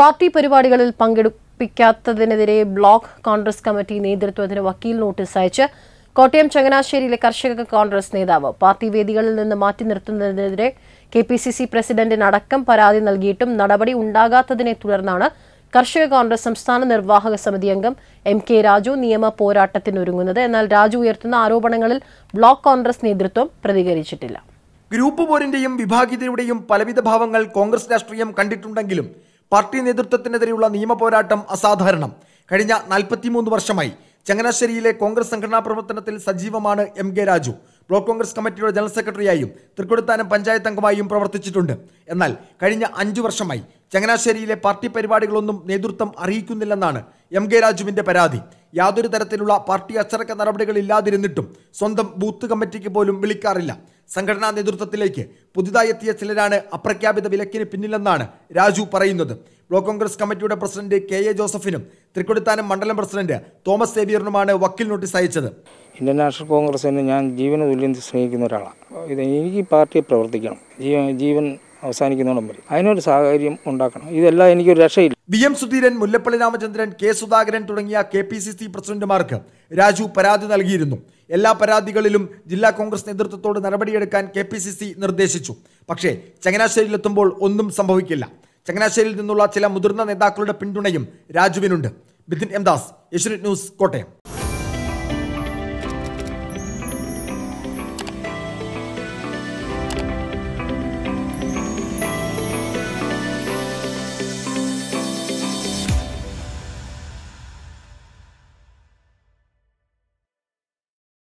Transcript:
party പരിപാടികളിൽ പങ്കെടുപ്പിക്കാത്തതിനെതിരെ block Congress committee നേതൃത്വത്തിന് വക്കീൽ നോട്ടീസ് അയച്ച് കോട്ടയം ചങ്ങനാശ്ശേരിയിലെ കർഷക കോൺഗ്രസ് നേതാവ് പാർട്ടി വേദികളിൽ നിന്ന് മാറ്റി നിർത്തുന്നതിനെതിരെ കെ പി സി സി പ്രസിഡന്റിനടക്കം പരാതി നൽകിയിട്ടും നടപടി ഉണ്ടാകാത്തതിനെ തുടർന്നാണ് കർഷക കോൺഗ്രസ് സംസ്ഥാന നിർവാഹക സമിതി അംഗം എം കെ രാജു നിയമ പോരാട്ടത്തിനൊരുങ്ങുന്നത് എന്നാൽ രാജു ഉയർത്തുന്ന ആരോപണങ്ങളിൽ ബ്ലോക്ക് കോൺഗ്രസ് നേതൃത്വം പ്രതികരിച്ചിട്ടില്ല ഗ്രൂപ്പ് പോരിന്റെയും വിഭാഗീയതയുടെയും പലവിധ ഭാവങ്ങൾ കോൺഗ്രസ് രാഷ്ട്രീയം കണ്ടിട്ടുണ്ടെങ്കിലും പാർട്ടി നേതൃത്വത്തിനെതിരെയുള്ള നിയമ പോരാട്ടം അസാധാരണം കഴിഞ്ഞ നാൽപ്പത്തിമൂന്ന് വർഷമായി ചങ്ങനാശ്ശേരിയിലെ കോൺഗ്രസ് സംഘടനാ പ്രവർത്തനത്തിൽ സജീവമാണ് M K Raju block Congress കമ്മിറ്റിയുടെ ജനറൽ സെക്രട്ടറിയായും തൃക്കൊടുത്താനം പഞ്ചായത്ത് അംഗമായും പ്രവർത്തിച്ചിട്ടുണ്ട് എന്നാൽ കഴിഞ്ഞ അഞ്ചു വർഷമായി ചങ്ങനാശ്ശേരിയിലെ പാർട്ടി പരിപാടികളൊന്നും നേതൃത്വം അറിയിക്കുന്നില്ലെന്നാണ് എം കെ രാജുവിന്റെ പരാതി യാതൊരു തരത്തിലുള്ള പാർട്ടി അച്ചടക്ക നടപടികളില്ലാതിരുന്നിട്ടും സ്വന്തം ബൂത്ത് കമ്മിറ്റിക്ക് പോലും വിളിക്കാറില്ല സംഘടനാ നേതൃത്വത്തിലേക്ക് പുതുതായി എത്തിയ ചിലരാണ് അപ്രഖ്യാപിത വിലക്കിന് പിന്നിലെന്നാണ് രാജു പറയുന്നത് ബ്ലോക്ക് കോൺഗ്രസ് കമ്മിറ്റിയുടെ പ്രസിഡന്റ് കെ എ ജോസഫിനും തൃക്കൊടിത്താനം മണ്ഡലം പ്രസിഡന്റ് തോമസ് സേവിയറിനുമാണ് വക്കീൽ നോട്ടീസ് അയച്ചത് ഇന്ത്യൻ നാഷണൽ കോൺഗ്രസിന് ഞാൻ ജീവന തുല്യം സ്നേഹിക്കുന്ന ഒരാളാണ് ഇത് എനിക്ക് പാർട്ടിയെ പ്രവർത്തിക്കണം ജീവൻ അവസാനിക്കുന്നോണം വരെ അതിനൊരു സാഹചര്യം ഉണ്ടാക്കണം ഇതെല്ലാം എനിക്കൊരു രക്ഷയില്ല V M Sudheeran Mullappally Ramachandran K Sudhakaran തുടങ്ങിയ കെ പി സി സി പ്രസിഡന്റുമാർക്ക് രാജു പരാതി നൽകിയിരുന്നു എല്ലാ പരാതികളിലും ജില്ലാ കോൺഗ്രസ് നേതൃത്വത്തോട് നടപടിയെടുക്കാൻ കെ പി സി സി നിർദ്ദേശിച്ചു പക്ഷേ ചങ്ങനാശ്ശേരിയിലെത്തുമ്പോൾ ഒന്നും സംഭവിക്കില്ല ചങ്ങനാശ്ശേരിയിൽ നിന്നുള്ള ചില മുതിർന്ന നേതാക്കളുടെ പിന്തുണയും രാജുവിനുണ്ട് ബിതിൻ എം ദാസ് ന്യൂസ് കോട്ടയം